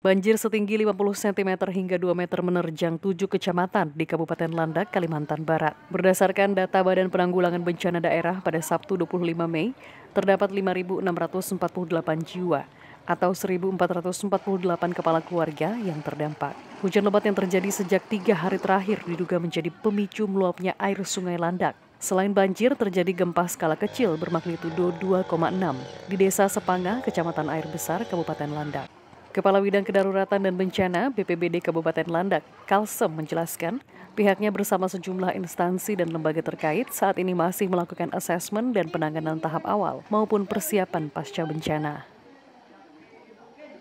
Banjir setinggi 50 cm hingga 2 meter menerjang tujuh kecamatan di Kabupaten Landak, Kalimantan Barat. Berdasarkan data Badan Penanggulangan Bencana Daerah pada Sabtu 25 Mei, terdapat 5.648 jiwa atau 1.448 kepala keluarga yang terdampak. Hujan lebat yang terjadi sejak tiga hari terakhir diduga menjadi pemicu meluapnya air sungai Landak. Selain banjir, terjadi gempa skala kecil bermagnitudo 2,6 di Desa Sepanga, Kecamatan Air Besar, Kabupaten Landak. Kepala Bidang Kedaruratan dan Bencana BPBD Kabupaten Landak, Kalsem menjelaskan, pihaknya bersama sejumlah instansi dan lembaga terkait saat ini masih melakukan asesmen dan penanganan tahap awal maupun persiapan pasca bencana.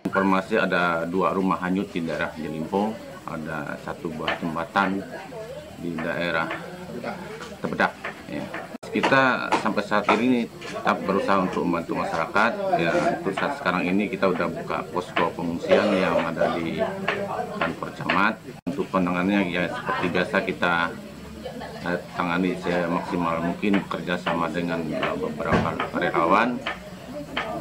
Informasi ada dua rumah hanyut di daerah Jelimpo, ada satu buah jembatan di daerah Tepedak kita sampai saat ini tetap berusaha untuk membantu masyarakat. Ya, untuk saat sekarang ini kita sudah buka posko pengungsian yang ada di kantor camat. Untuk penanganannya ya seperti biasa kita eh, tangani maksimal mungkin kerjasama dengan eh, beberapa relawan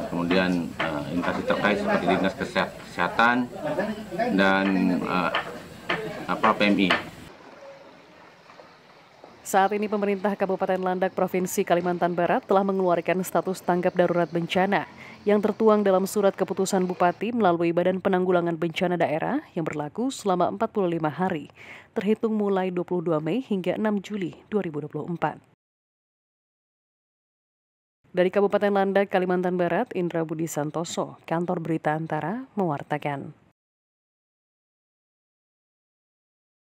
kemudian uh, instansi terkait seperti dinas kesehatan dan uh, apa PMI saat ini pemerintah Kabupaten Landak Provinsi Kalimantan Barat telah mengeluarkan status tanggap darurat bencana yang tertuang dalam surat keputusan Bupati melalui Badan Penanggulangan Bencana Daerah yang berlaku selama 45 hari, terhitung mulai 22 Mei hingga 6 Juli 2024. Dari Kabupaten Landak, Kalimantan Barat, Indra Budi Santoso, Kantor Berita Antara, mewartakan.